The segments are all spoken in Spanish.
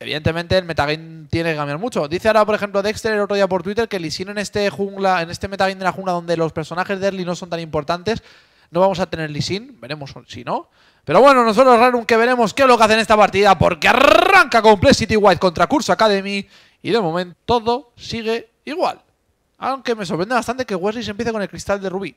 Evidentemente el metagame tiene que cambiar mucho. Dice ahora, por ejemplo, Dexter el otro día por Twitter que Lisin en este jungla, en este metagame de la jungla donde los personajes de early no son tan importantes, no vamos a tener Lisin, veremos si no. Pero bueno, nosotros Rarum que veremos qué es lo que hace en esta partida porque arranca Complexity White contra Curse Academy y de momento todo sigue igual. Aunque me sorprende bastante que Wesley se empiece con el cristal de rubí.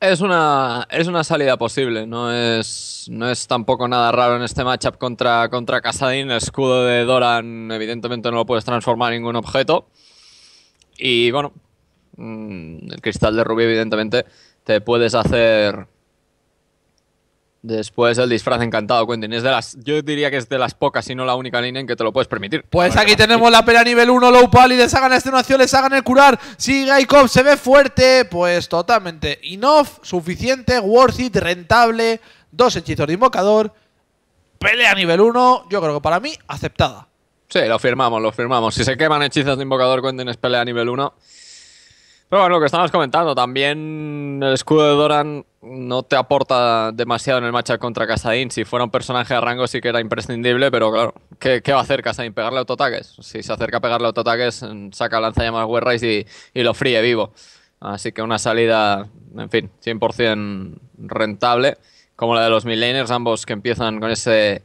Es una, es una salida posible, no es, no es tampoco nada raro en este matchup contra, contra El escudo de Doran, evidentemente, no lo puedes transformar en ningún objeto. Y bueno, mm, el cristal de rubí, evidentemente, te puedes hacer Después el disfraz encantado, Quentin. de las, yo diría que es de las pocas, si no la única línea en que te lo puedes permitir. Pues aquí tenemos la pelea nivel 1, low pali, les hagan nación les hagan el curar. Si Gaikov se ve fuerte, pues totalmente enough, suficiente, worth it, rentable. Dos hechizos de invocador. Pelea nivel 1, yo creo que para mí, aceptada. Sí, lo firmamos, lo firmamos. Si se queman hechizos de invocador, Quentin es pelea nivel 1. Pero bueno, lo que estábamos comentando, también el escudo de Doran no te aporta demasiado en el matchup contra Casaín. Si fuera un personaje de rango sí que era imprescindible, pero claro, ¿qué, qué va a hacer Casaín? ¿Pegarle autoataques? Si se acerca a pegarle autoataques, saca lanzallamas Warrise y, y lo fríe vivo. Así que una salida, en fin, 100% rentable, como la de los midlaners, ambos que empiezan con, ese,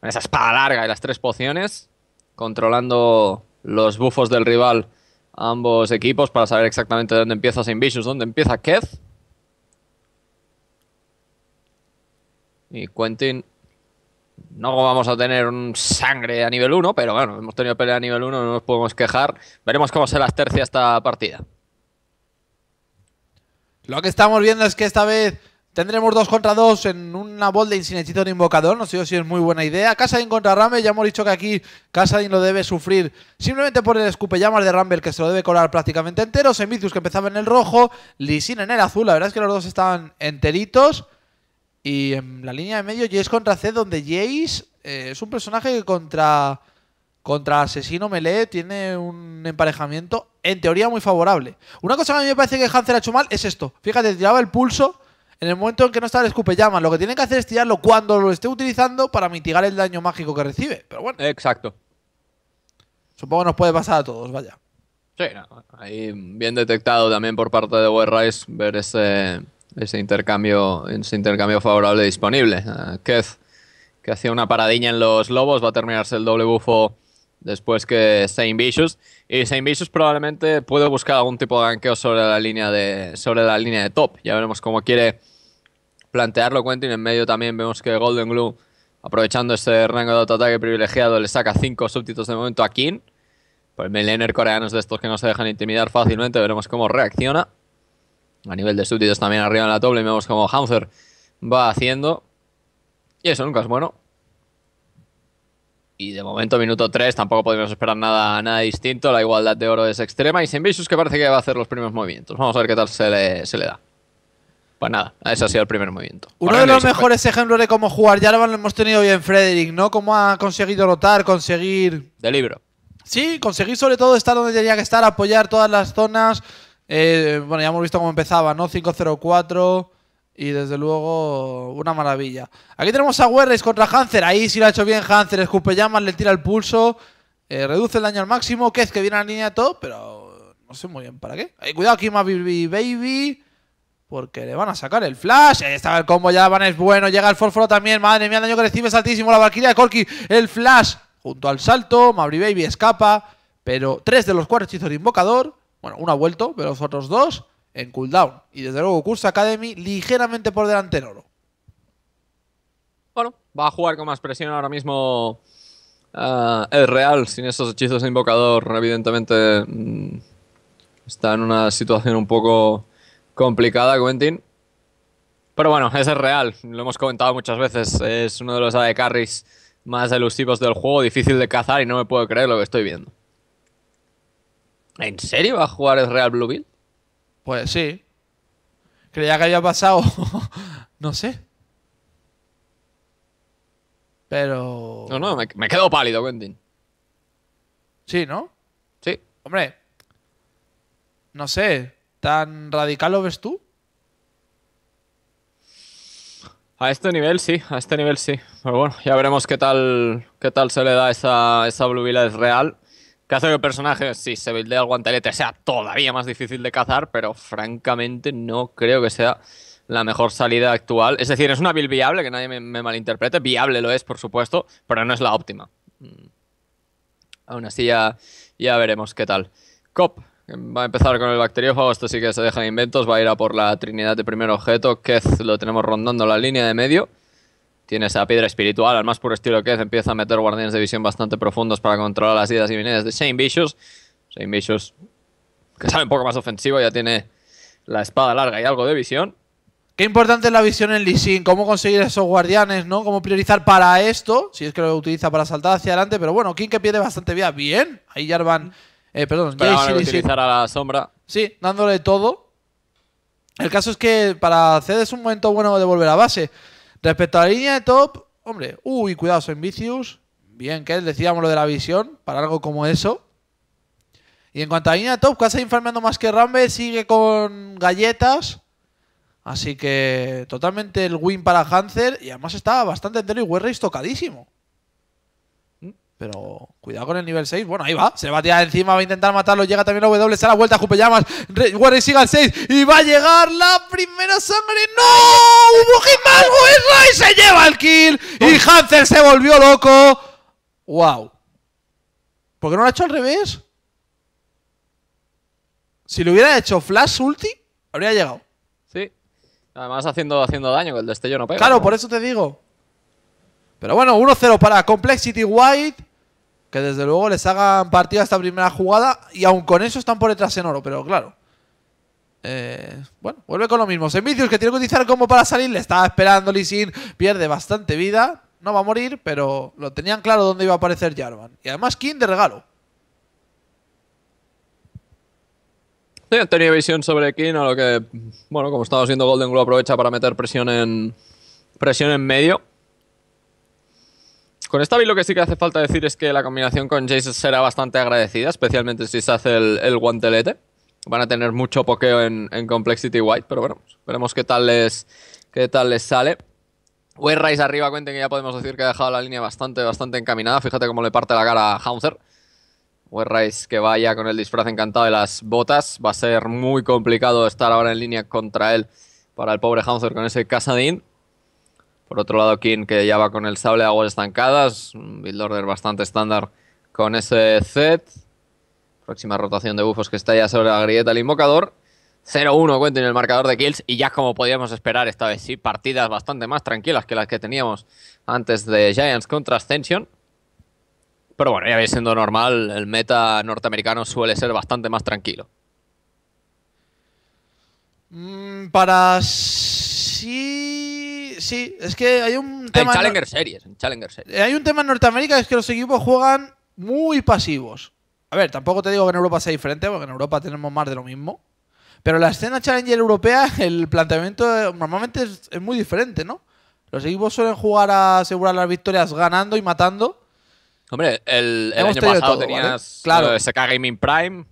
con esa espada larga y las tres pociones, controlando los bufos del rival ambos equipos para saber exactamente dónde empieza Saint dónde empieza Kev. Y Quentin. No vamos a tener un sangre a nivel 1, pero bueno, hemos tenido pelea a nivel 1, no nos podemos quejar. Veremos cómo se las tercia esta partida. Lo que estamos viendo es que esta vez Tendremos dos contra dos en una bola de hechizo de invocador. No sé si es muy buena idea. Casadin contra Rumble. Ya hemos dicho que aquí Casadin lo debe sufrir simplemente por el escupe llamas de Rumble, que se lo debe colar prácticamente entero. Semitius que empezaba en el rojo. Lisin en el azul. La verdad es que los dos estaban enteritos. Y en la línea de medio, Jace contra C, donde Jace eh, es un personaje que contra, contra Asesino Melee tiene un emparejamiento en teoría muy favorable. Una cosa que a mí me parece que Hansel ha hecho mal es esto. Fíjate, tiraba el pulso en el momento en que no está el escupe llama, lo que tiene que hacer es tirarlo cuando lo esté utilizando para mitigar el daño mágico que recibe. Pero bueno. Exacto. Supongo que nos puede pasar a todos, vaya. Sí, ahí bien detectado también por parte de WordRise ver ese, ese, intercambio, ese intercambio favorable disponible. Uh, que hacía una paradiña en los lobos, va a terminarse el doble bufo después que Saint Vicious. Y Saint Vicious probablemente puede buscar algún tipo de ganqueo sobre la línea de, sobre la línea de top. Ya veremos cómo quiere plantearlo Quentin. En medio también vemos que Golden Glue, aprovechando ese rango de autoataque privilegiado, le saca 5 súbditos de momento a King. Pues coreano coreanos de estos que no se dejan intimidar fácilmente, veremos cómo reacciona. A nivel de súbditos también arriba en la top, y vemos cómo Hunter va haciendo. Y eso nunca es bueno. Y de momento, minuto 3, tampoco podemos esperar nada, nada distinto. La igualdad de oro es extrema. Y Simbisus que parece que va a hacer los primeros movimientos. Vamos a ver qué tal se le, da. Pues nada, ese ha sido el primer movimiento. Uno de los mejores ejemplos de cómo jugar, ya lo hemos tenido bien Frederick, ¿no? Cómo ha conseguido rotar, conseguir... De libro. Sí, conseguir sobre todo estar donde tenía que estar, apoyar todas las zonas. Eh, bueno, ya hemos visto cómo empezaba, ¿no? 5-0-4... Y desde luego, una maravilla. Aquí tenemos a Werreis contra Hanser. Ahí sí lo ha hecho bien Hanser. Escupe llamas, le tira el pulso. Eh, reduce el daño al máximo. que es que viene a la línea todo pero no sé muy bien para qué. Eh, cuidado aquí, más Baby Porque le van a sacar el flash. Ahí estaba el combo ya. Van es bueno. Llega el Forforo también. Madre mía, el daño que recibe es altísimo. La barquilla de Corki. El flash junto al salto. Mabri Baby escapa. Pero tres de los cuatro hechizos de invocador. Bueno, uno ha vuelto, pero los otros dos en cooldown. Y desde luego Curse Academy ligeramente por delante en oro. Bueno, va a jugar con más presión ahora mismo eh, el Real sin esos hechizos de invocador. Evidentemente mm, está en una situación un poco complicada, Quentin. Pero bueno, ese el Real, lo hemos comentado muchas veces. Es uno de los AD carries más elusivos del juego, difícil de cazar y no me puedo creer lo que estoy viendo. ¿En serio va a jugar el Real Blue Bill? Pues sí. Creía que había pasado. no sé. Pero. No, no, me, quedo pálido, Quentin. Sí, ¿no? Sí. Hombre. No sé. ¿Tan radical lo ves tú? A este nivel sí, a este nivel sí. Pero bueno, ya veremos qué tal, qué tal se le da esa, esa Blue real que el personaje, si se buildea el guantelete, sea todavía más difícil de cazar, pero francamente no creo que sea la mejor salida actual. Es decir, es una build viable, que nadie me, malinterprete. Viable lo es, por supuesto, pero no es la óptima. Mm. Aún así, ya, ya veremos qué tal. Cop, Va a empezar con el bacteriófago, esto sí que se deja de inventos, va a ir a por la trinidad de primer objeto, Kez lo tenemos rondando la línea de medio. Tiene esa Piedra Espiritual, Además, por estilo que es, empieza a meter guardianes de visión bastante profundos para controlar las idas y venidas de Shane Vicious. Shane Vicious, que sale un poco más ofensivo, ya tiene la espada larga y algo de visión. Qué importante es la visión en Lee Sin, cómo conseguir esos guardianes, ¿no? Cómo priorizar para esto, si es que lo utiliza para saltar hacia adelante. Pero bueno, King que pierde bastante vida. Bien, ahí Jarvan. Eh, perdón, Pero ahora utilizar a la sombra. Sí, dándole todo. El caso es que para Ced es un momento bueno de volver a base. Respecto a la línea de top, hombre, uy, cuidado, vicios, Bien, que decíamos lo de la visión, para algo como eso. Y en cuanto a la línea de top, Casa infarmeando más que Rambe sigue con galletas. Así que totalmente el win para Hanser. Y además está bastante entero y tocadísimo. Pero cuidado con el nivel 6. Bueno, ahí va. Se le va a tirar encima, va a intentar matarlo. Llega también la W, se da la vuelta, Jupe Llamas. Warren sigue al 6. Y va a llegar la primera sangre. ¡No! ¡Hubo hit más! y se lleva el kill. Y hunter oh. se volvió loco. ¡Wow! ¿Por qué no lo ha hecho al revés? Si lo hubiera hecho Flash Ulti, habría llegado. Sí. Además haciendo, haciendo daño, que el destello no pega. Claro, por eso te digo. Pero bueno, 1-0 para Complexity White. Que desde luego les hagan partido a esta primera jugada. Y aún con eso están por detrás en oro, pero claro. Eh, bueno, vuelve con lo mismo. servicios que tiene que utilizar como para salir. Le estaba esperando Sin Pierde bastante vida. No va a morir, pero lo tenían claro dónde iba a aparecer Jarvan. Y además King de regalo. Sí, tenía visión sobre King, a lo que, bueno, como estaba siendo Golden Globe, aprovecha para meter presión en, presión en medio. Con esta build lo que sí que hace falta decir es que la combinación con Jace será bastante agradecida, especialmente si se hace el, guantelete. Van a tener mucho pokeo en, Complexity White, pero bueno, veremos qué tal les, qué tal les sale. Wayrise arriba, cuenten que ya podemos decir que ha dejado la línea bastante, bastante encaminada. Fíjate cómo le parte la cara a Haunzer. que vaya con el disfraz encantado de las botas. Va a ser muy complicado estar ahora en línea contra él para el pobre Haunzer con ese Casadín. Por otro lado, King, que ya va con el sable de aguas estancadas, un build order bastante estándar con ese set. Próxima rotación de bufos que está ya sobre la grieta del invocador. 0-1 cuenta en el marcador de kills y ya como podíamos esperar esta vez sí, partidas bastante más tranquilas que las que teníamos antes de Giants contra Ascension. Pero bueno, ya veis siendo normal, el meta norteamericano suele ser bastante más tranquilo. Mm, para sí sí, Es que hay un tema. En Challenger, Series, en Challenger Series. Eh, hay un tema en Norteamérica es que los equipos juegan muy pasivos. A ver, tampoco te digo que en Europa sea diferente, porque en Europa tenemos más de lo mismo. Pero la escena Challenger europea, el planteamiento eh, normalmente es, muy diferente, ¿no? Los equipos suelen jugar a asegurar las victorias ganando y matando. Hombre, el, año pasado tenías claro. Eh, SK Gaming Prime,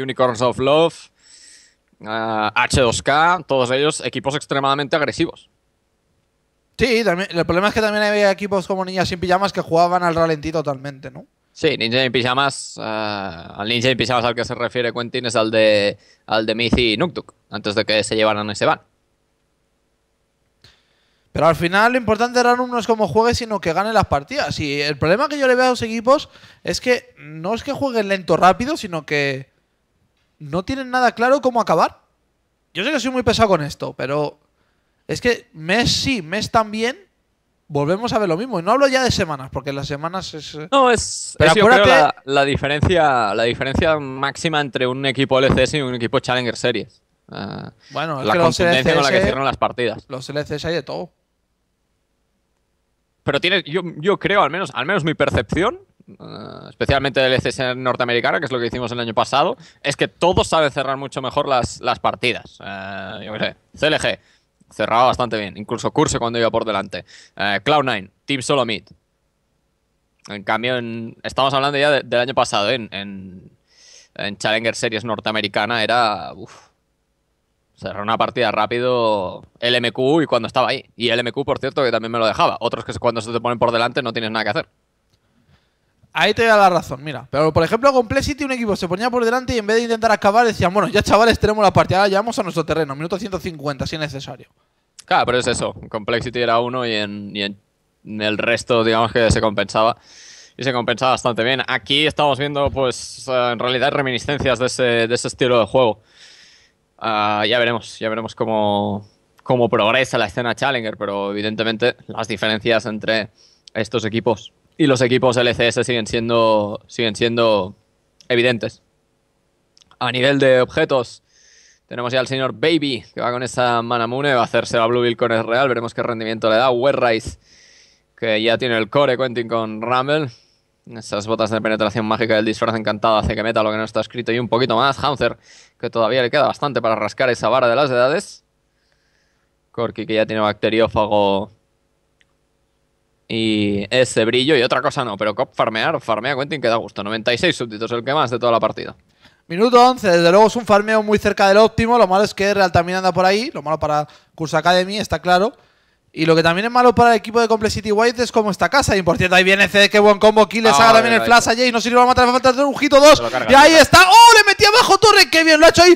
Unicorns of Love, H2K, todos ellos equipos extremadamente agresivos. Sí, el problema es que también había equipos como Ninja sin Pijamas que jugaban al ralentí totalmente, ¿no? Sí, Ninja sin Pijamas, eh, al Ninja sin Pijamas al que se refiere Quentin es al de, al de y Nuktuk, antes de que se llevaran ese van. Pero al final lo importante Ranum no es cómo juegue, sino que gane las partidas. Y el problema que yo le veo a los equipos es que no es que jueguen lento rápido, sino que no tienen nada claro cómo acabar. Yo sé que soy muy pesado con esto, pero es que mes sí, mes también, volvemos a ver lo mismo. Y no hablo ya de semanas, porque las semanas es. Eh, no, es. Pero creo la, diferencia, la diferencia máxima entre un equipo LCS y un equipo Challenger Series. Eh, bueno, es la que con la que cierran las partidas. Los LCS hay de todo. Pero tiene, yo, creo, al menos, al menos mi percepción, eh, especialmente del LCS norteamericano, que es lo que hicimos el año pasado, es que todos saben cerrar mucho mejor las, partidas. yo CLG cerraba bastante bien. Incluso Curse cuando iba por delante. Eh, Cloud9, Team Solo Meet. En cambio, estamos hablando ya del año pasado, ¿eh? en, Challenger Series norteamericana era... cerrar una partida rápido LMQ y cuando estaba ahí. Y LMQ, por cierto, que también me lo dejaba. Otros que cuando se te ponen por delante no tienes nada que hacer. Ahí te da la razón, mira. Pero por ejemplo, con Complexity, un equipo se ponía por delante y en vez de intentar acabar decían, bueno, ya chavales, tenemos la partida, ya llevamos a nuestro terreno, minuto 150, si es necesario. Claro, pero es eso. Complexity era uno y en, el resto, digamos que se compensaba y se compensaba bastante bien. Aquí estamos viendo, pues, eh, en realidad reminiscencias de ese, de ese estilo de juego. Ah, ya veremos, ya veremos cómo, cómo progresa la escena Challenger, pero evidentemente las diferencias entre estos equipos y los equipos LCS siguen siendo, siguen siendo evidentes. A nivel de objetos, tenemos ya al señor Baby, que va con esa Manamune, va a hacerse la Blue Bill con el Real, veremos qué rendimiento le da. Werrise, que ya tiene el core, Quentin con Rumble. Esas botas de penetración mágica del disfraz encantado hace que meta lo que no está escrito y un poquito más. Hanser, que todavía le queda bastante para rascar esa vara de las edades. Corki, que ya tiene bacteriófago y ese brillo y otra cosa no, pero cop farmear, farmea Quentin que da gusto. 96 súbditos, el que más de toda la partida. Minuto 11, desde luego es un farmeo muy cerca del óptimo. Lo malo es que Real también anda por ahí. Lo malo para Curse Academy, está claro. Y lo que también es malo para el equipo de Complexity White es como está casa. Y por cierto, ahí viene CD, qué buen combo. Kill le ah, saca también el flash a Jay. No sirve para matar, falta un hito dos. Y ahí está. ¡Oh! Le metí abajo Torre. ¡Qué bien! Lo ha hecho ahí.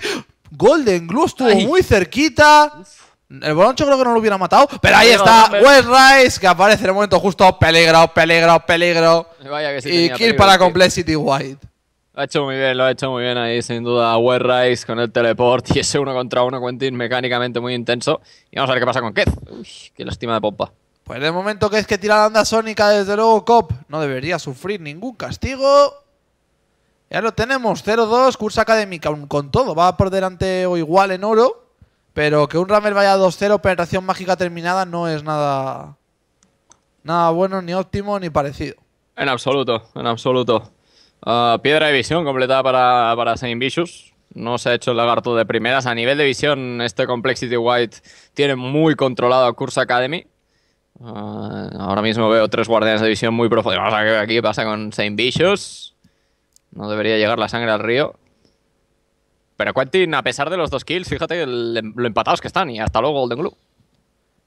Golden Glue estuvo muy cerquita. El Boloncho creo que no lo hubiera matado. Pero ahí está que aparece en el momento justo. Peligro, peligro, peligro. y kill para Complexity White. Lo ha hecho muy bien, lo ha hecho muy bien ahí, sin duda. West Rice con el teleport y ese uno contra uno, Quentin, mecánicamente muy intenso. Y vamos a ver qué pasa con Kez. Uy, qué lástima de pompa. Pues de momento que es que tira la onda sónica, desde luego, Cop no debería sufrir ningún castigo. Ya lo tenemos, 0-2, cursa académica, con todo. Va por delante o igual en oro. Pero que un Rammer vaya a 2-0, penetración mágica terminada, no es nada. Nada bueno, ni óptimo, ni parecido. En absoluto, en absoluto. Ah, piedra de visión completada para, Saint Vicious. No se ha hecho el lagarto de primeras. A nivel de visión, este Complexity White tiene muy controlado a Curse Academy. Ah, ahora mismo veo tres guardianes de visión muy profundos. Vamos a ver qué pasa con Saint Vicious. No debería llegar la sangre al río. Pero Quentin, a pesar de los dos kills, fíjate lo empatados que están. Y hasta luego, Golden Glue.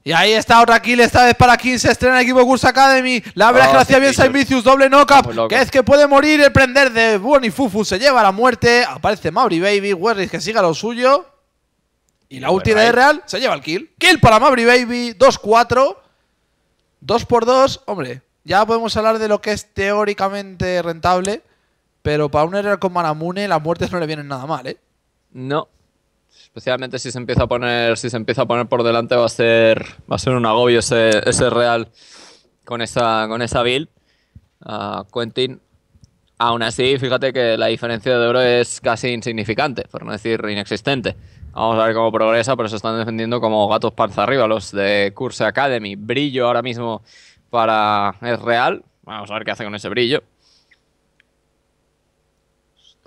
Y ahí está otra kill, esta vez para Se estrena el equipo Curse Academy. La verdad que oh, hacía bien Sainvicius, doble knockup. Que es que puede morir el prender de y se lleva la muerte. Aparece Mauri Baby, Werris que siga lo suyo. Y la última de Real se lleva el kill. Kill para Mauri Baby, 2-4. 2 por 2, hombre, ya podemos hablar de lo que es teóricamente rentable. Pero para un Real con Manamune, las muertes no le vienen nada mal, ¿eh? No. Especialmente si se empieza a poner, si se empieza a poner por delante va a ser, va a ser un agobio ese, Real con esa, con esa build. Ah, Quentin, aún así, fíjate que la diferencia de oro es casi insignificante, por no decir inexistente. Vamos a ver cómo progresa, pero se están defendiendo como gatos panza arriba los de Curse Academy. Brillo ahora mismo para el Real. Vamos a ver qué hace con ese brillo.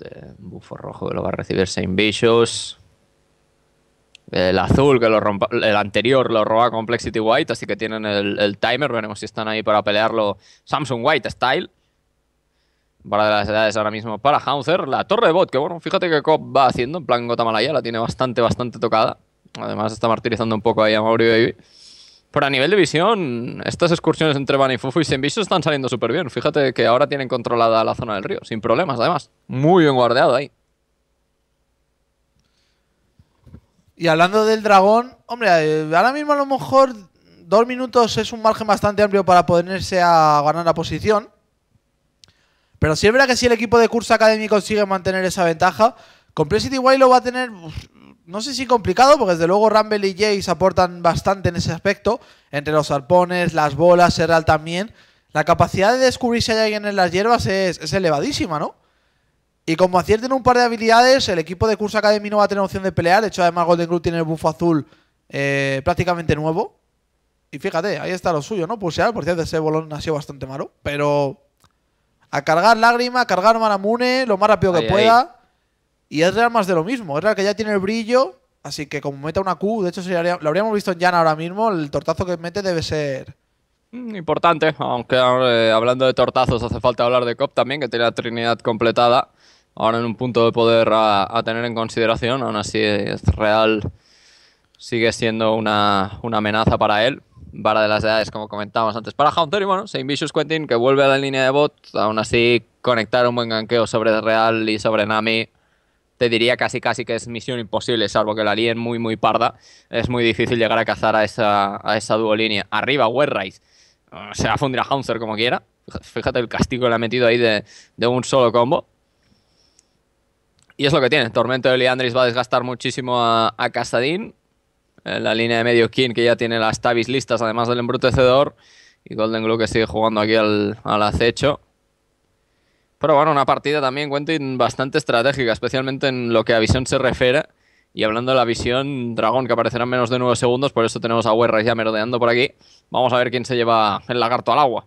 Eh, bufo rojo que lo va a recibir Saint Vicious. El azul que lo rompa, el anterior lo roba Complexity White, así que tienen el, timer. Veremos si están ahí para pelearlo. Samsung White Style. Para de las edades ahora mismo para Hauser. La torre de bot, que bueno, fíjate que Cop va haciendo en plan Gotamalaya, la tiene bastante, bastante tocada. Además está martirizando un poco ahí a Mauri Baby. Pero a nivel de visión, estas excursiones entre Banifufu y Fufu y están saliendo súper bien. Fíjate que ahora tienen controlada la zona del río, sin problemas además. Muy bien guardeado ahí. Y hablando del dragón, hombre, eh, ahora mismo a lo mejor dos minutos es un margen bastante amplio para ponerse a ganar la posición. Pero sí es verdad que si el equipo de curso Academy consigue mantener esa ventaja, Complexity City lo va a tener no sé si complicado, porque desde luego Rumble y se aportan bastante en ese aspecto, entre los arpones, las bolas, Serral también. La capacidad de descubrir si hay alguien en las hierbas es, elevadísima, ¿no? Y como acierten un par de habilidades, el equipo de Curso Academy no va a tener opción de pelear. De hecho, además Golden Group tiene el buffo azul eh, prácticamente nuevo. Y fíjate, ahí está lo suyo, ¿no? Pulsear, por cierto, ese bolón ha sido bastante malo. Pero a cargar lágrima, a cargar Maramune lo más rápido que pueda. Y es real más de lo mismo. Es real que ya tiene el brillo. Así que como meta una Q, de hecho lo habríamos visto en Jan ahora mismo, el tortazo que mete debe ser... Mm, importante, aunque eh, hablando de tortazos hace falta hablar de Cop también, que tiene la Trinidad completada, ahora en un punto de poder a, tener en consideración, aún así es real, sigue siendo una, una amenaza para él, vara de las edades como comentábamos antes para Haunter y bueno, Saint Vicious Quentin que vuelve a la línea de bot, aún así conectar un buen ganqueo sobre Real y sobre Nami te diría casi casi que es misión imposible, salvo que la líen muy muy parda, es muy difícil llegar a cazar a esa, a esa duolínea. Arriba, Werrice, se va a fundir a Hunter como quiera, fíjate el castigo que le ha metido ahí de, un solo combo. Y es lo que tiene, Tormento de Leandris va a desgastar muchísimo a, Casadín, la línea de medio King que ya tiene las tabis listas además del embrutecedor y Golden Glue que sigue jugando aquí al, al acecho. Pero bueno, una partida también, Quentin, bastante estratégica, especialmente en lo que a visión se refiere. Y hablando de la visión, Dragón que aparecerá en menos de 9 segundos, por eso tenemos a guerra ya merodeando por aquí. Vamos a ver quién se lleva el lagarto al agua.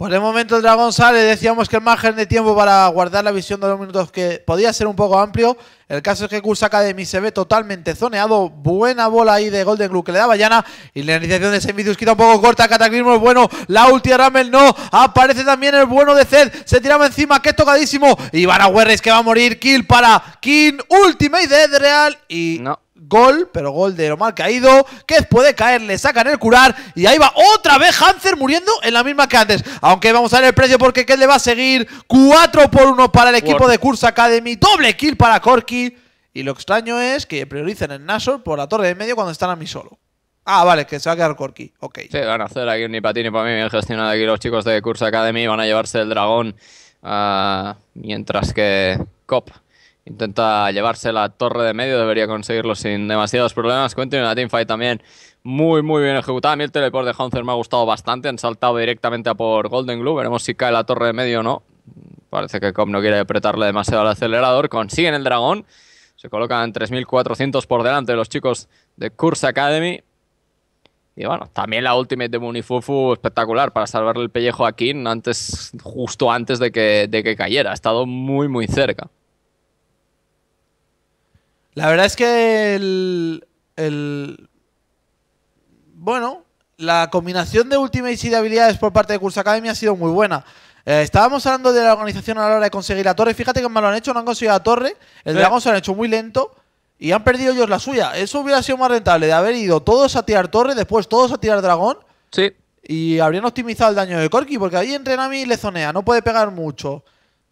Por el momento, el dragón sale. decíamos que el margen de tiempo para guardar la visión de los minutos que podía ser un poco amplio. El caso es que de Academy se ve totalmente zoneado. Buena bola ahí de Golden Glue que le daba Yana. Y la iniciación de Semidius quita un poco corta. Cataclismo es bueno. La ulti de Ramel no. Aparece también el bueno de Zed. Se tiraba encima. Qué tocadísimo. Y Werres que va a morir. Kill para King. Ultimate de Real. Y. No. Gol, pero gol de lo mal caído. Kez puede caer, le sacan el curar. Y ahí va otra vez Hanser muriendo en la misma que antes. Aunque vamos a ver el precio porque Kez le va a seguir. 4 por 1 para el equipo de Cursa Academy. Doble kill para Corky. Y lo extraño es que prioricen el Nashor por la torre de medio cuando están a mí solo. Ah, vale, que se va a quedar Corky. Ok. Sí, van a hacer aquí un ni para ti ni para mí. Bien gestionado aquí los chicos de Cursa Academy. Van a llevarse el dragón. Ah, mientras que Cop Intenta llevarse la torre de medio, debería conseguirlo sin demasiados problemas. Quentin, la teamfight también muy, muy bien ejecutada. A mí el teleport de Hunter me ha gustado bastante. Han saltado directamente a por Golden Glue. Veremos si cae la torre de medio o no. Parece que Cobb no quiere apretarle demasiado al acelerador. Consiguen el dragón. Se colocan 3.400 por delante los chicos de Curse Academy. Y bueno, también la ultimate de Munifufu espectacular para salvarle el pellejo a King antes, justo antes de que, de que cayera. Ha estado muy, muy cerca. La verdad es que el, bueno, la combinación de ultimates y de habilidades por parte de Curse Academy ha sido muy buena. Eh, estábamos hablando de la organización a la hora de conseguir la torre. Fíjate que mal lo han hecho, no han conseguido la torre. El eh. dragón se han hecho muy lento y han perdido ellos la suya. Eso hubiera sido más rentable de haber ido todos a tirar torre, después todos a tirar dragón. Sí. Y habrían optimizado el daño de Corki, porque ahí entre y le zonea, no puede pegar mucho.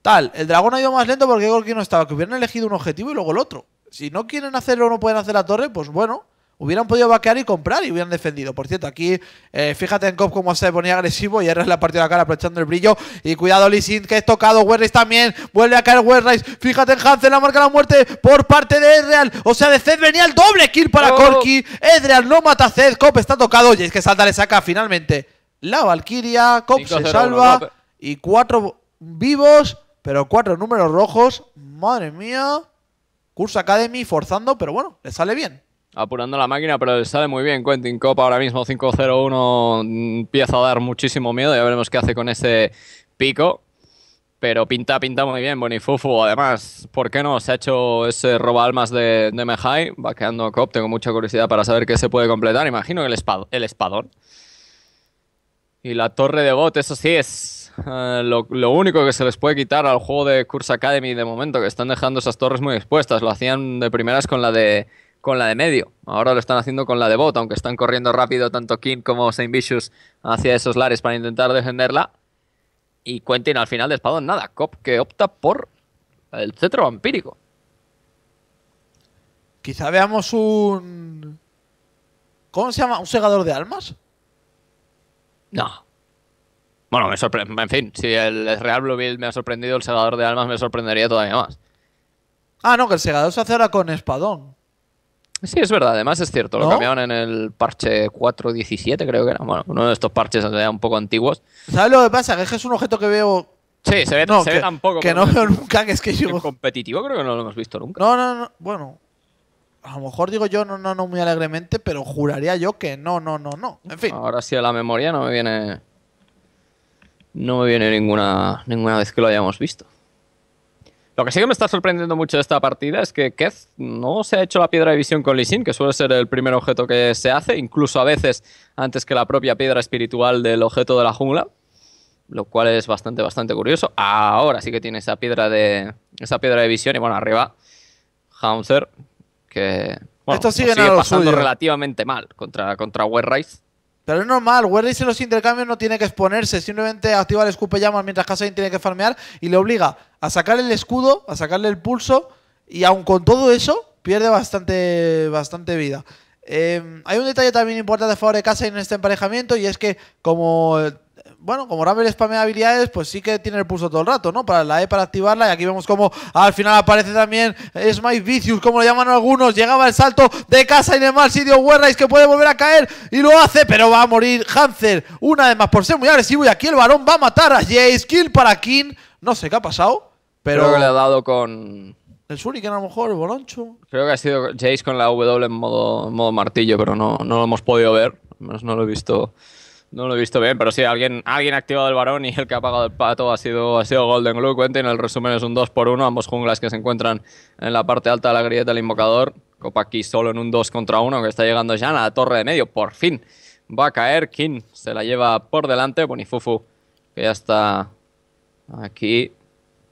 Tal, el dragón ha ido más lento porque Corki no estaba, que hubieran elegido un objetivo y luego el otro. Si no quieren hacerlo, no pueden hacer la torre, pues bueno, hubieran podido vaquear y comprar y hubieran defendido. Por cierto, aquí eh, fíjate en Cop cómo se ponía agresivo y ahora la ha partido la cara aprovechando el brillo. Y cuidado, Lee que es tocado. Werris también vuelve a caer Werris. Fíjate en Hansen, la marca la muerte por parte de Edreal. O sea, de Zed venía el doble kill para oh. Corky. no mata a Zed. Cop está tocado. Y es que Salta le saca finalmente la Valkyria. Cop se salva. y cuatro vivos, pero cuatro números rojos. Madre mía. Curso Academy forzando, pero bueno, le sale bien. Apurando la máquina, pero le sale muy bien. Quentin Cop ahora mismo 5-0-1 empieza a dar muchísimo miedo. Ya veremos qué hace con ese pico. Pero pinta, pinta muy bien Bonifufu. Además, ¿por qué no? Se ha hecho ese roba almas de, de Mejai. Va quedando Cop. Tengo mucha curiosidad para saber qué se puede completar. Imagino que el, espad el espadón. Y la torre de bot, eso sí, es eh, lo, único que se les puede quitar al juego de Curse Academy de momento, que están dejando esas torres muy expuestas. Lo hacían de primeras con la de, con la de medio. Ahora lo están haciendo con la de bot, aunque están corriendo rápido tanto King como Saint Vicious hacia esos lares para intentar defenderla. Y Quentin al final de espada, nada. Cop que opta por el cetro vampírico. Quizá veamos un. ¿Cómo se llama? ¿Un segador de almas? No. Bueno, me En fin, si el Real Blue Bill me ha sorprendido, el segador de almas me sorprendería todavía más. Ah, no, que el segador se hace ahora con espadón. Sí, es verdad, además es cierto. Lo cambiaron en el parche 417, creo que era. Bueno, uno de estos parches un poco antiguos. ¿Sabes lo que pasa? Que es un objeto que veo. Sí, se ve, no, se que, tampoco. Que no veo nunca, que es que yo. competitivo creo que no lo hemos visto nunca. No, no, no. Bueno, a lo mejor digo yo no, no, no muy alegremente, pero juraría yo que no, no, no, no. En fin. Ahora sí a la memoria no me viene no me viene ninguna, ninguna vez que lo hayamos visto. Lo que sí que me está sorprendiendo mucho de esta partida es que Kez no se ha hecho la piedra de visión con Lee que suele ser el primer objeto que se hace, incluso a veces antes que la propia piedra espiritual del objeto de la jungla, lo cual es bastante, bastante curioso. Ahora sí que tiene esa piedra de, esa piedra de visión y bueno, arriba Haunzer, que sigue, pasando relativamente mal contra, contra pero es normal, Ware en los intercambios no tiene que exponerse, simplemente activa el escupe llamas mientras Kassadin tiene que farmear y le obliga a sacar el escudo, a sacarle el pulso y aun con todo eso pierde bastante, bastante vida. Em, hay un detalle también importante a favor de Kassadin en este emparejamiento y es que como bueno, como Rumble spamea habilidades, pues sí que tiene el pulso todo el rato, ¿no? Para la E para activarla. Y aquí vemos cómo al final aparece también eh, Smite Vicious, como lo llaman algunos. Llegaba el salto de casa y demás. Sidio Werrais que puede volver a caer y lo hace, pero va a morir Hansel, Una vez más por ser muy agresivo. Y aquí el varón va a matar a Jace. Kill para King. No sé qué ha pasado, pero. Creo que le ha dado con. El Shuriken a lo mejor, el Boloncho. Creo que ha sido Jace con la W en modo, modo martillo, pero no, no lo hemos podido ver. menos no lo he visto no lo he visto bien, pero sí, alguien, alguien ha activado el varón y el que ha apagado el pato ha sido, ha sido Golden Glue. en el resumen es un 2 por 1 ambos junglas que se encuentran en la parte alta de la grieta del invocador. Copa aquí solo en un 2 contra 1, que está llegando ya a la torre de medio, por fin. Va a caer, King se la lleva por delante, Bonifufu, que ya está aquí.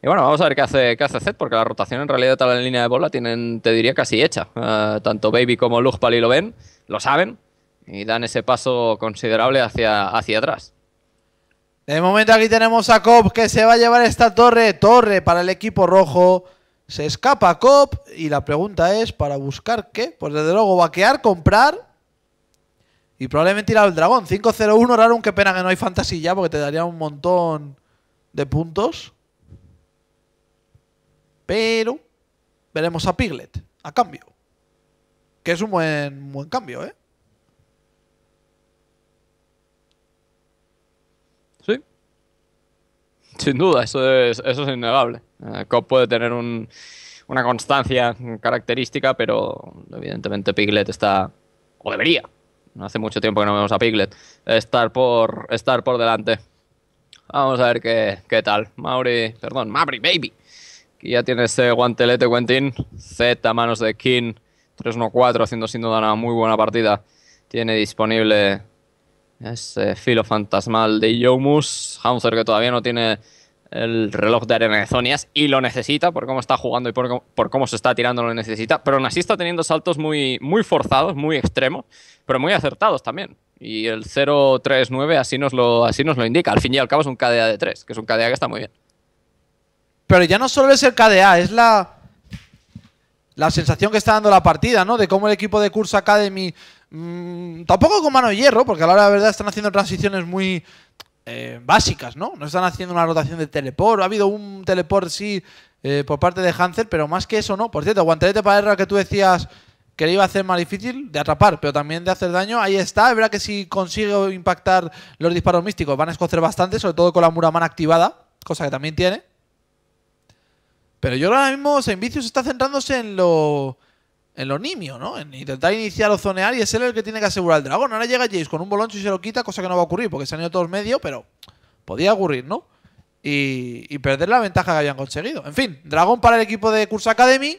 Y bueno, vamos a ver qué hace, qué hace Zed, porque la rotación en realidad está en línea de bola, tienen, te diría, casi hecha. Eh, tanto Baby como Lugpali lo ven, lo saben, y dan ese paso considerable hacia, hacia atrás. De momento aquí tenemos a Cop que se va a llevar esta torre. Torre para el equipo rojo. Se escapa Cop y la pregunta es ¿para buscar qué? Pues desde luego vaquear, comprar y probablemente ir al dragón. 5-0-1, raro, qué pena que no hay fantasía ya porque te daría un montón de puntos. Pero veremos a Piglet a cambio. Que es un buen, buen cambio, ¿eh? Sin duda, eso es, eso es innegable. Eh, Cobb puede tener una constancia característica, pero evidentemente Piglet está, o debería, No hace mucho tiempo que no vemos a Piglet, estar por, estar por delante. Vamos a ver qué, qué tal. Mauri, perdón, Maury Baby. Aquí ya tiene ese guantelete Quentin. Z, a manos de King. 3-1-4, haciendo sin duda una muy buena partida. Tiene disponible ese eh, filo fantasmal de Yomus. Haunzer que todavía no tiene el reloj de arena de Zonias y lo necesita por cómo está jugando y por, cómo se está tirando lo necesita. Pero aún así está teniendo saltos muy, muy forzados, muy extremos, pero muy acertados también. Y el 0-3-9 así, nos lo, así nos lo indica. Al fin y al cabo es un KDA de 3, que es un KDA que está muy bien. Pero ya no solo es el KDA, es la, la sensación que está dando la partida, ¿no? De cómo el equipo de Curso Academy Mm, tampoco con mano de hierro, porque a la hora de verdad están haciendo transiciones muy eh, básicas, ¿no? No están haciendo una rotación de teleport. Ha habido un teleport, sí, eh, por parte de Hansel, pero más que eso, no. Por cierto, guantelete para guerra que tú decías que le iba a hacer más difícil de atrapar, pero también de hacer daño. Ahí está, es verdad que si consigue impactar los disparos místicos van a escocer bastante, sobre todo con la Muramana activada, cosa que también tiene. Pero yo ahora mismo, Vicious está centrándose en lo en lo nimio, ¿no? En intentar iniciar o zonear y es él el que tiene que asegurar el dragón. Ahora llega Jace con un boloncho y se lo quita, cosa que no va a ocurrir porque se han ido todos medio, pero podía ocurrir, ¿no? Y, perder la ventaja que habían conseguido. En fin, dragón para el equipo de Curse Academy.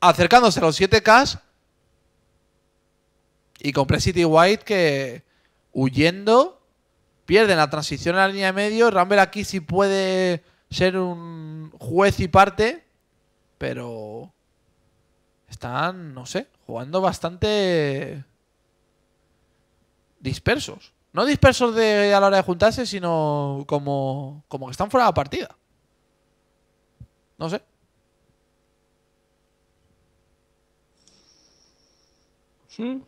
Acercándose a los 7K. Y con Presity White que huyendo. Pierden la transición en la línea de medio. Rumble aquí sí puede ser un juez y parte. Pero están, no sé, jugando bastante dispersos. No dispersos de, a la hora de juntarse, sino como, como que están fuera de la partida. No sé. Hmm.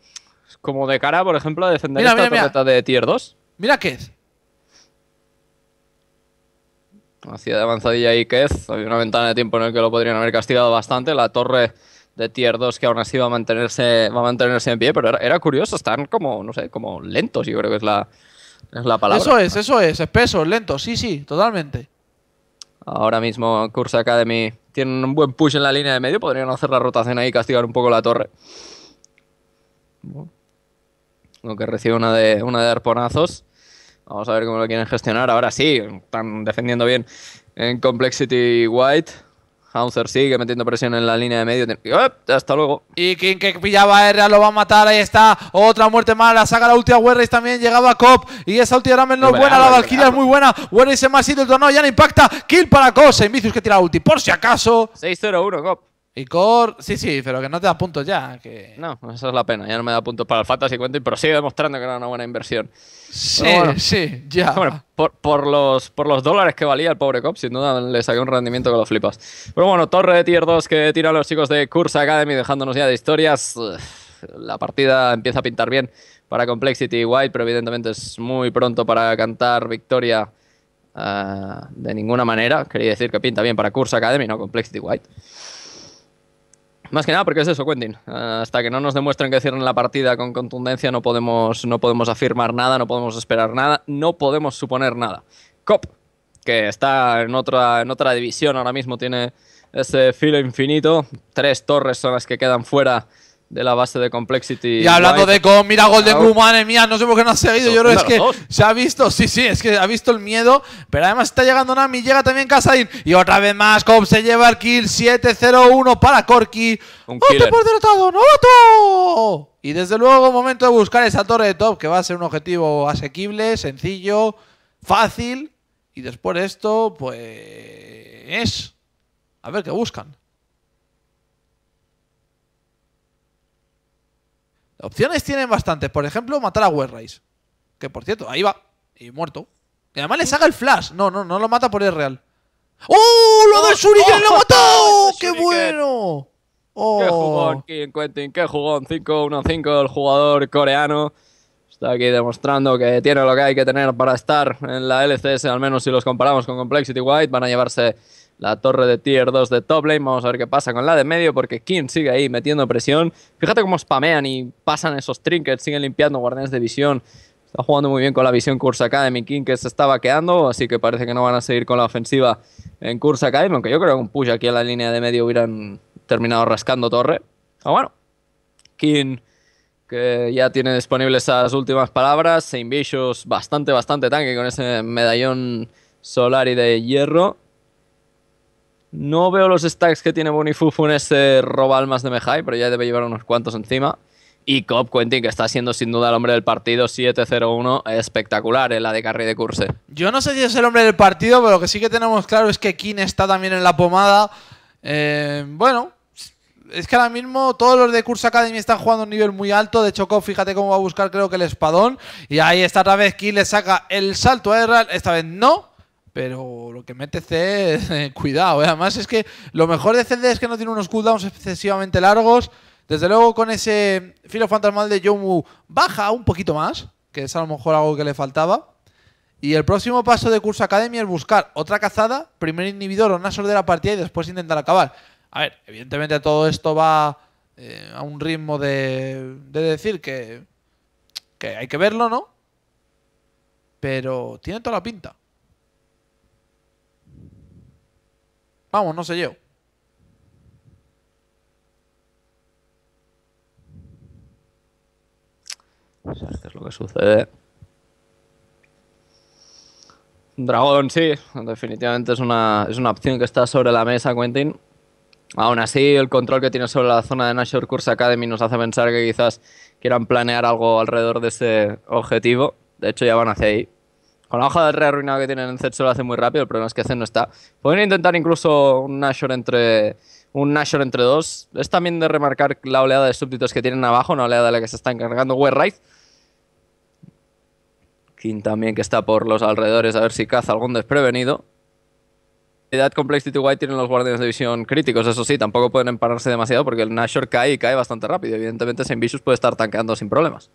Como de cara, por ejemplo, a defender esta torreta de tier 2. Mira Kez. Hacía de avanzadilla ahí Kez. Había una ventana de tiempo en el que lo podrían haber castigado bastante. La torre de tier 2 que aún así va a mantenerse, va a mantenerse en pie, pero era, curioso, están como, no sé, como lentos, yo creo que es la, la palabra. Eso es, eso es, espesos, lentos, sí, sí, totalmente. Ahora mismo Curse Academy tienen un buen push en la línea de medio, podrían hacer la rotación ahí y castigar un poco la torre. que recibe una de, una de arponazos. Vamos a ver cómo lo quieren gestionar. Ahora sí, están defendiendo bien en Complexity White. Hauser sigue metiendo presión en la línea de medio. Hasta luego. Y King que pillaba a lo va a matar. Ahí está. Otra muerte mala. saca la última a y también. Llegaba Cop. Y esa ulti de Ramel no es buena. La Valkyria es muy buena. Werris se ha y el ya no impacta. Kill para Cosa. Invicius que tira ulti. Por si acaso. 6-0-1, Cop. Y Core, sí, sí, pero que no te da puntos ya. Que... No, esa es la pena. Ya no me da puntos para el Fantasy Quentin, pero sigue demostrando que era una buena inversión. Sí, sí, ya. Bueno, por, los, por los dólares que valía el pobre Cop, sin duda le saqué un rendimiento con los flipas. Pero bueno, torre de tier 2 que a los chicos de Curse Academy, dejándonos ya de historias. La partida empieza a pintar bien para Complexity White, pero evidentemente es muy pronto para cantar victoria ah, de ninguna manera. Quería decir que pinta bien para Curse Academy, no Complexity White. Más que nada porque es eso, Quentin. Eh, hasta que no nos demuestren que cierren la partida con contundencia no podemos, no podemos afirmar nada, no podemos esperar nada, no podemos suponer nada. Cop, que está en otra, en otra división ahora mismo, tiene ese filo infinito. Tres torres son las que quedan fuera de la base de Complexity. Y hablando de con, mira Golden de no sé por qué no ha seguido. Yo creo es que se ha visto, sí, sí, es que ha visto el miedo. Pero además está llegando Nami, llega también Kassadin. Y otra vez más, Cobb se lleva el kill 7-0-1 para corky Un ¡Oh, por derrotado, novato! Y desde luego, momento de buscar esa torre de top, que va a ser un objetivo asequible, sencillo, fácil. Y después de esto, pues. es A ver qué buscan. Opciones tienen bastantes. Por ejemplo, matar a race Que por cierto, ahí va. Y muerto. Y además le saca el flash. No, no, no lo mata por el real. ¡Oh! ¡Lo de dado oh, ¡Lo ha oh, matado! Oh, ¡Qué bueno! Oh. ¡Qué jugón, King Quentin! ¡Qué jugón! 5-1-5 el jugador coreano. Está aquí demostrando que tiene lo que hay que tener para estar en la LCS, al menos si los comparamos con Complexity White. Van a llevarse la torre de tier 2 de top lane. Vamos a ver qué pasa con la de medio, porque King sigue ahí metiendo presión. Fíjate cómo spamean y pasan esos trinkets, siguen limpiando guardianes de visión. Está jugando muy bien con la visión Curse Academy. King que se estaba quedando, así que parece que no van a seguir con la ofensiva en Cursa Academy. Aunque yo creo que un push aquí a la línea de medio hubieran terminado rascando torre. Ah, bueno. King que ya tiene disponibles esas últimas palabras. Vicious bastante, bastante tanque con ese medallón solar y de hierro. No veo los stacks que tiene Bonifufu en ese roba de Mejai, pero ya debe llevar unos cuantos encima. Y Cobb Quentin, que está siendo sin duda el hombre del partido, 7-0-1, espectacular en eh, la de carry de Curse. Yo no sé si es el hombre del partido, pero lo que sí que tenemos claro es que King está también en la pomada. Eh, bueno, es que ahora mismo todos los de Curse Academy están jugando a un nivel muy alto. De hecho, fíjate cómo va a buscar, creo que el espadón. Y ahí está otra vez King le saca el salto a Erral. Esta vez no. Pero lo que mete C, eh, cuidado. Eh. Además es que lo mejor de CD es que no tiene unos cooldowns excesivamente largos. Desde luego con ese filo fantasmal de Jomu baja un poquito más, que es a lo mejor algo que le faltaba. Y el próximo paso de Curso Academy es buscar otra cazada, primer inhibidor o Nasor de la partida y después intentar acabar. A ver, evidentemente todo esto va eh, a un ritmo de, de decir que, que hay que verlo, ¿no? Pero tiene toda la pinta. Vamos, no sé yo. qué es lo que sucede. Dragón, sí, definitivamente es una, es una opción que está sobre la mesa, Quentin. Aún así, el control que tiene sobre la zona de Nashor Course Academy nos hace pensar que quizás quieran planear algo alrededor de ese objetivo. De hecho, ya van hacia ahí. Con la hoja del re arruinado que tienen en Zed solo hace muy rápido, el problema es que Zed no está. Pueden intentar incluso un Nashor entre un Nashor entre dos. Es también de remarcar la oleada de súbditos que tienen abajo, una oleada de la que se está encargando Werraith. King también que está por los alrededores a ver si caza algún desprevenido. Edad Complexity White tienen los guardianes de visión críticos, eso sí, tampoco pueden empararse demasiado porque el Nashor cae y cae bastante rápido. Evidentemente, Saint Vicious puede estar tanqueando sin problemas.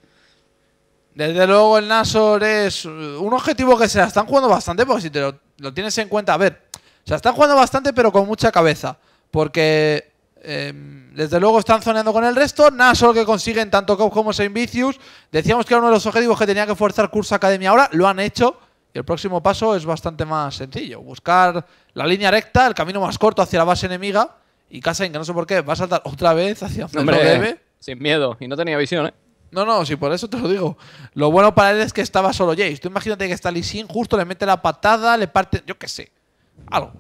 Desde luego el Nasor es un objetivo que se la están jugando bastante, porque si te lo, tienes en cuenta, a ver, se la están jugando bastante pero con mucha cabeza, porque em, desde luego están zoneando con el resto, Nasor que consiguen tanto Cop como Vicious decíamos que era uno de los objetivos que tenía que forzar Curso Academia ahora, lo han hecho, y el próximo paso es bastante más sencillo, buscar la línea recta, el camino más corto hacia la base enemiga, y en que no sé por qué, va a saltar otra vez hacia donde Sin miedo, y no tenía visión, ¿eh? No, no, si por eso te lo digo. Lo bueno para él es que estaba solo Jace. Tú imagínate que está Lee Sin, justo le mete la patada, le parte. Yo qué sé. Algo.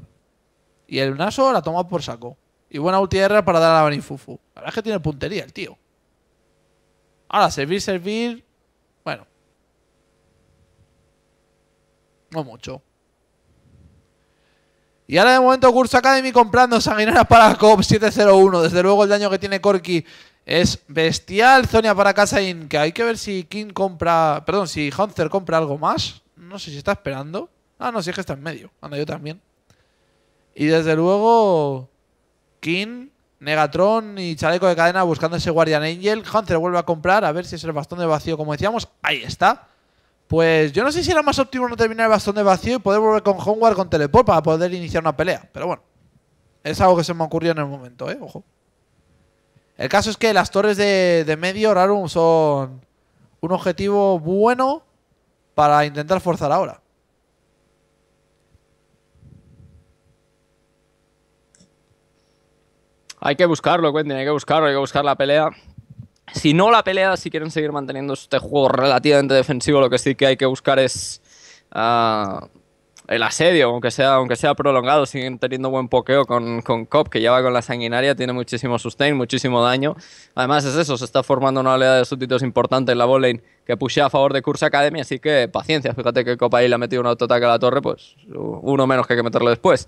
Y el Naso la toma por saco. Y buena ulti R para dar a Banifufu. La verdad es que tiene puntería el tío. Ahora, servir, servir. Bueno. No mucho. Y ahora de momento Curso Academy comprando sanguinara para COP 701. Desde luego el daño que tiene Corky es bestial Zonia para casa Inca. Hay que ver si King compra... Perdón, si Hunter compra algo más. No sé si está esperando. Ah, no, si es que está en medio. Anda, yo también. Y desde luego... King, Negatron y Chaleco de Cadena buscando ese Guardian Angel. Hunter vuelve a comprar. A ver si es el bastón de vacío, como decíamos. Ahí está. Pues yo no sé si era más óptimo no terminar el bastón de vacío y poder volver con Homeward con Teleport para poder iniciar una pelea. Pero bueno. Es algo que se me ocurrió en el momento, ¿eh? Ojo. El caso es que las torres de, medio Rarum son un objetivo bueno para intentar forzar ahora. Hay que buscarlo, Quentin, hay que buscarlo, hay que buscar la pelea. Si no la pelea, si quieren seguir manteniendo este juego relativamente defensivo, lo que sí que hay que buscar es ah, el asedio, aunque sea, aunque sea prolongado, siguen teniendo buen pokeo con, con Cop, que ya va con la sanguinaria, tiene muchísimo sustain, muchísimo daño. Además es eso, se está formando una oleada de súbditos importante en la botlane que pushea a favor de Curse Academy, así que paciencia, fíjate que Cop ahí le ha metido un autoataque a la torre, pues uno menos que hay que meterle después.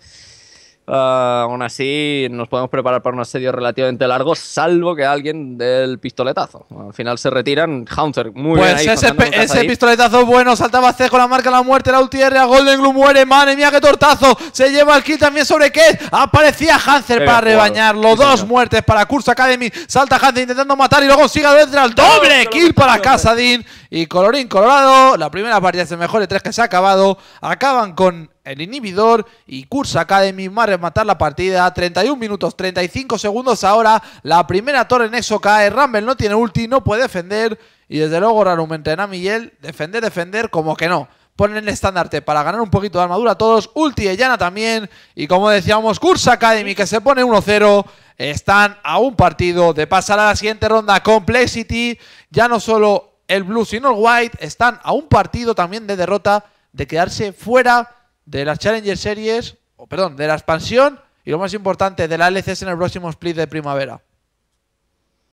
Ah, aún así, nos podemos preparar para un asedio relativamente largo, salvo que alguien del pistoletazo. Al final se retiran. Hunter, muy pues bien. ese, ese pistoletazo bueno, saltaba C con la marca la muerte, la UTR, a Golden Gloom muere. Madre mía, qué tortazo. Se lleva el kill también sobre qué Aparecía Hunter para rebañarlo. Dos muertes para Curse Academy. Salta Hunter intentando matar y luego sigue adentro, al doble kill para dean. Y colorín colorado, la primera partida el mejor de tres que se ha acabado. Acaban con el inhibidor y Cursa Academy va a rematar la partida. 31 minutos, 35 segundos ahora. La primera torre en eso cae. Rumble no tiene ulti, no puede defender. Y desde luego Rarum entrena a Miguel. defender, defender, como que no. Ponen el estandarte para ganar un poquito de armadura a todos. Ulti de Yana también. Y como decíamos, Cursa Academy que se pone 1-0 están a un partido de pasar a la siguiente ronda. Complexity ya no solo el sino el White están a un partido también de derrota de quedarse fuera de las Challenger Series, o perdón, de la expansión y lo más importante, de la LCS en el próximo split de primavera.